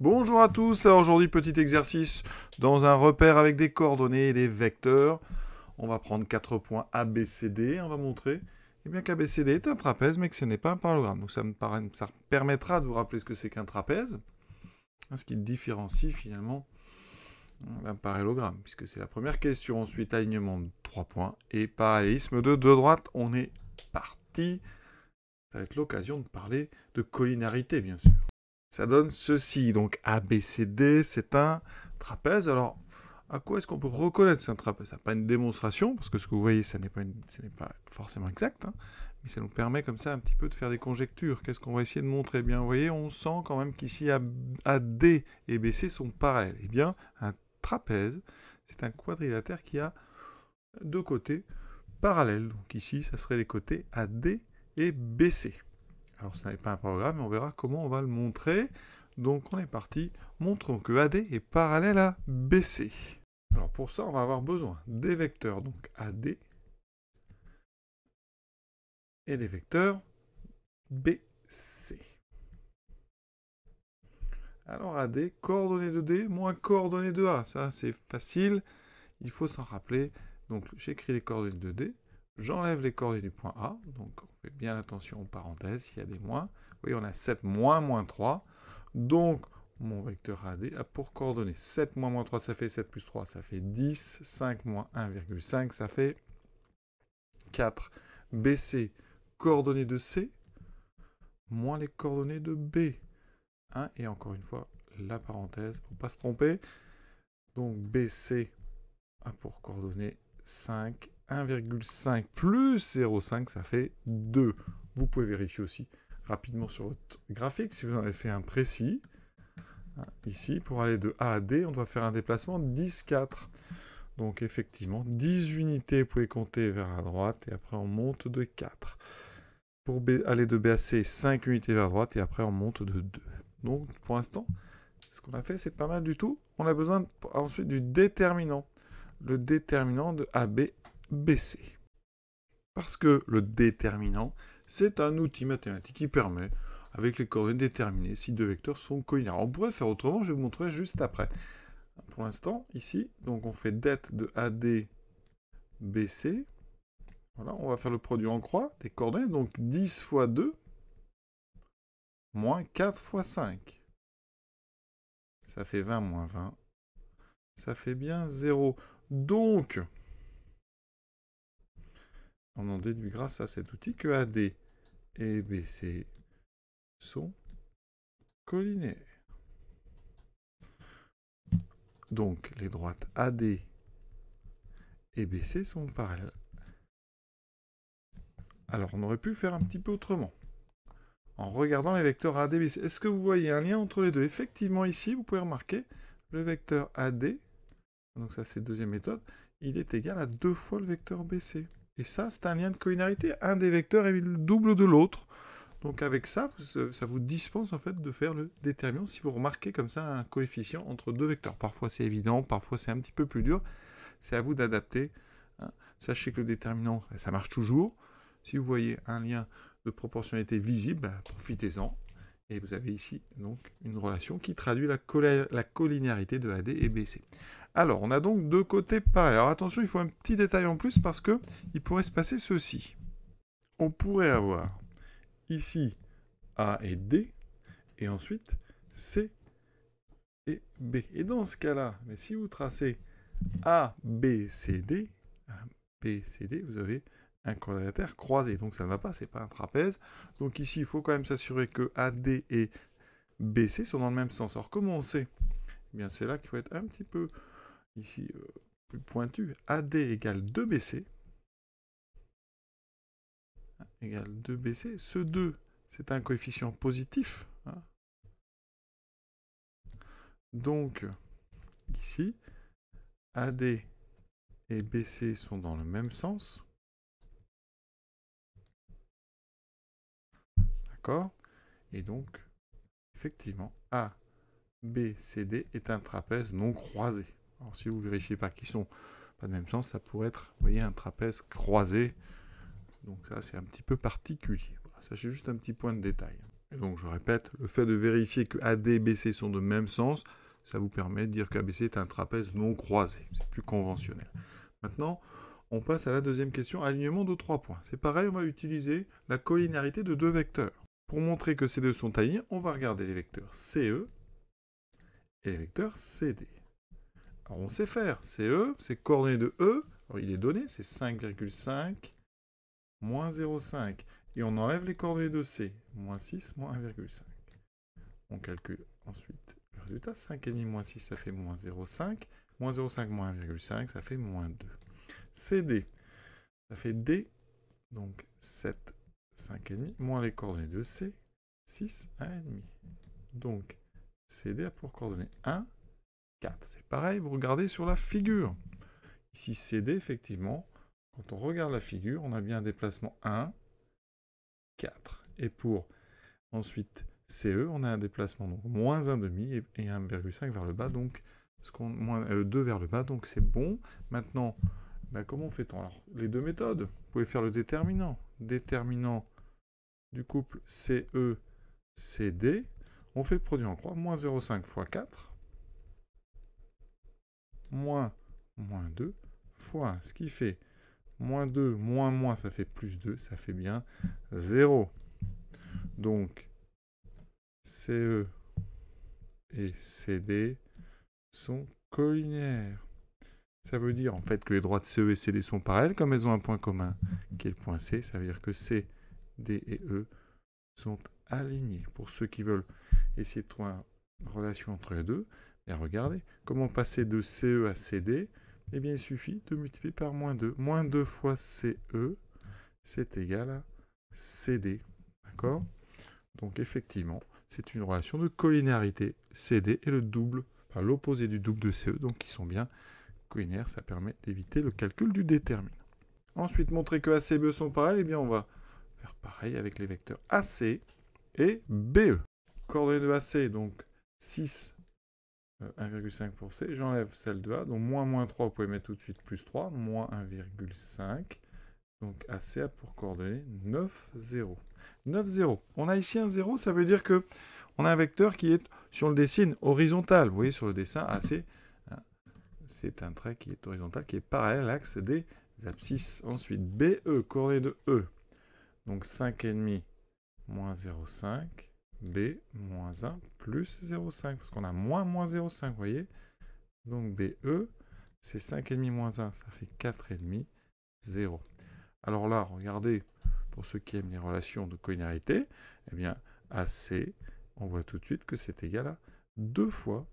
Bonjour à tous, aujourd'hui petit exercice dans un repère avec des coordonnées et des vecteurs. On va prendre 4 points ABCD, on va montrer eh bien qu'ABCD est un trapèze mais que ce n'est pas un parallélogramme. Donc ça me ça permettra de vous rappeler ce que c'est qu'un trapèze, ce qui différencie finalement d'un parallélogramme, puisque c'est la première question. Ensuite alignement de 3 points et parallélisme de deux droites, on est parti. Ça va être l'occasion de parler de collinarité bien sûr ça donne ceci. Donc ABCD, c'est un trapèze. Alors, à quoi est-ce qu'on peut reconnaître c'est un trapèze Pas une démonstration, parce que ce que vous voyez, n'est pas, ce n'est pas forcément exact, hein. mais ça nous permet comme ça un petit peu de faire des conjectures. Qu'est-ce qu'on va essayer de montrer eh Bien, vous voyez, on sent quand même qu'ici AD et BC sont parallèles. Eh bien, un trapèze, c'est un quadrilatère qui a deux côtés parallèles. Donc ici, ça serait les côtés AD et BC. Alors ce n'est pas un programme, mais on verra comment on va le montrer. Donc on est parti, montrons que AD est parallèle à BC. Alors pour ça, on va avoir besoin des vecteurs, donc AD, et des vecteurs BC. Alors AD, coordonnées de D moins coordonnées de A, ça c'est facile, il faut s'en rappeler. Donc j'écris les coordonnées de D, J'enlève les coordonnées du point A, donc on fait bien attention aux parenthèses, s'il y a des moins. Oui, on a 7 moins moins 3, donc mon vecteur AD a pour coordonnées 7 moins moins 3, ça fait 7 plus 3, ça fait 10, 5 moins 1,5, ça fait 4. BC, coordonnées de C, moins les coordonnées de B. Hein, et encore une fois, la parenthèse pour ne pas se tromper. Donc BC a pour coordonnées 5 1,5 plus 0,5, ça fait 2. Vous pouvez vérifier aussi rapidement sur votre graphique si vous en avez fait un précis. Ah, ici, pour aller de A à D, on doit faire un déplacement 10,4. Donc effectivement, 10 unités, vous pouvez compter vers la droite, et après on monte de 4. Pour aller de B à C, 5 unités vers la droite, et après on monte de 2. Donc pour l'instant, ce qu'on a fait, c'est pas mal du tout. On a besoin ensuite du déterminant. Le déterminant de AB baisser. Parce que le déterminant, c'est un outil mathématique qui permet, avec les coordonnées déterminées, si deux vecteurs sont collinaires. On pourrait faire autrement, je vais vous montrer juste après. Pour l'instant, ici, donc on fait dette de AD BC. Voilà, on va faire le produit en croix des coordonnées, donc 10 fois 2, moins 4 fois 5. Ça fait 20 moins 20. Ça fait bien 0. Donc, on en déduit grâce à cet outil que AD et BC sont collinaires. Donc les droites AD et BC sont parallèles. Alors on aurait pu faire un petit peu autrement. En regardant les vecteurs AD et BC. Est-ce que vous voyez un lien entre les deux Effectivement ici, vous pouvez remarquer, le vecteur AD, donc ça c'est deuxième méthode, il est égal à deux fois le vecteur BC. Et ça, c'est un lien de collinarité. Un des vecteurs est le double de l'autre. Donc avec ça, ça vous dispense en fait de faire le déterminant si vous remarquez comme ça un coefficient entre deux vecteurs. Parfois c'est évident, parfois c'est un petit peu plus dur. C'est à vous d'adapter. Hein. Sachez que le déterminant, eh, ça marche toujours. Si vous voyez un lien de proportionnalité visible, ben, profitez-en. Et vous avez ici donc une relation qui traduit la, la collinéarité de AD et BC. Alors, on a donc deux côtés pareils. Alors attention, il faut un petit détail en plus parce que il pourrait se passer ceci. On pourrait avoir ici A et D, et ensuite C et B. Et dans ce cas-là, mais si vous tracez A, B, C, D, B, C, D, vous avez un quadrilatère croisé. Donc ça ne va pas, c'est pas un trapèze. Donc ici, il faut quand même s'assurer que A, D et C sont dans le même sens. Alors comment on sait eh Bien, c'est là qu'il faut être un petit peu ici euh, plus pointu, AD égale 2BC, 2BC, ce 2, c'est un coefficient positif, hein. donc ici, AD et BC sont dans le même sens, d'accord, et donc, effectivement, ABCD est un trapèze non croisé. Alors si vous vérifiez pas qu'ils sont pas de même sens, ça pourrait être, vous voyez, un trapèze croisé. Donc ça, c'est un petit peu particulier. ça, c'est juste un petit point de détail. donc, je répète, le fait de vérifier que AD et BC sont de même sens, ça vous permet de dire qu'ABC est un trapèze non croisé. C'est plus conventionnel. Maintenant, on passe à la deuxième question, alignement de trois points. C'est pareil, on va utiliser la collinéarité de deux vecteurs. Pour montrer que ces deux sont alignés, on va regarder les vecteurs CE et les vecteurs CD. Alors on sait faire, c'est E, c'est coordonnées de E, il est donné, c'est 5,5 moins 0,5. Et on enlève les coordonnées de C, moins 6, moins 1,5. On calcule ensuite le résultat, 5,5 moins 6, ça fait moins 0,5. Moins 0,5 moins 1,5, ça fait moins 2. CD, ça fait D, donc 7, 5,5, moins les coordonnées de C, 6, 1,5. Donc, CD a pour coordonnées 1, c'est pareil, vous regardez sur la figure. Ici, CD, effectivement, quand on regarde la figure, on a bien un déplacement 1, 4. Et pour ensuite CE, on a un déplacement donc moins 1,5 et 1,5 vers le bas, donc ce 2 euh, vers le bas, donc c'est bon. Maintenant, bah, comment fait-on Alors, les deux méthodes, vous pouvez faire le déterminant. Déterminant du couple CE, CD, on fait le produit en croix, moins 0,5 fois 4, moins moins 2 fois, ce qui fait moins 2, moins moins, ça fait plus 2, ça fait bien 0. Donc, CE et CD sont collinéaires. Ça veut dire en fait que les droites CE e et CD sont parallèles comme elles ont un point commun, qui est le point C. Ça veut dire que C, D et E sont alignés. Pour ceux qui veulent essayer de trouver une relation entre les deux, et regardez, comment passer de CE à CD Eh bien, il suffit de multiplier par moins 2. Moins 2 fois CE, c'est égal à CD. D'accord Donc, effectivement, c'est une relation de collinéarité. CD est le double, enfin l'opposé du double de CE, donc ils sont bien collinaires. Ça permet d'éviter le calcul du déterminant. Ensuite, montrer que AC et BE sont pareils. eh bien, on va faire pareil avec les vecteurs AC et BE. Coordonnées de AC, donc 6, 1,5 pour C, j'enlève celle de A, donc moins moins 3, vous pouvez mettre tout de suite plus 3, moins 1,5, donc AC a pour coordonnées 9, 0. 9, 0. On a ici un 0, ça veut dire que on a un vecteur qui est, sur le dessine, horizontal. Vous voyez sur le dessin, AC, hein, c'est un trait qui est horizontal, qui est parallèle à l'axe des abscisses. Ensuite, BE, coordonnée de E, donc 5,5 moins 0,5, B moins 1 plus 0,5, parce qu'on a moins moins 0,5, vous voyez Donc BE, c'est 5,5 moins 1, ça fait 4,5, 0. Alors là, regardez, pour ceux qui aiment les relations de collinarité, eh bien, AC, on voit tout de suite que c'est égal à 2 fois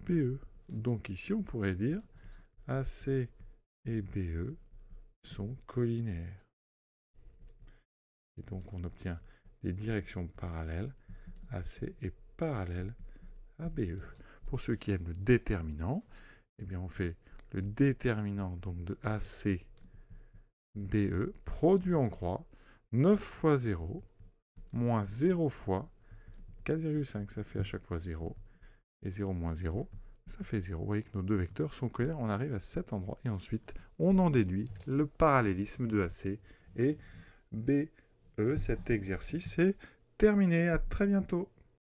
BE. Donc ici, on pourrait dire AC et BE sont collinéaires. Et donc, on obtient des directions parallèles AC est parallèle à BE. Pour ceux qui aiment le déterminant, eh bien on fait le déterminant donc de AC BE produit en croix 9 fois 0 moins 0 fois 4,5, ça fait à chaque fois 0. Et 0 moins 0, ça fait 0. Vous voyez que nos deux vecteurs sont collés, on arrive à cet endroit. Et ensuite, on en déduit le parallélisme de AC et BE. Cet exercice est terminé. À très bientôt.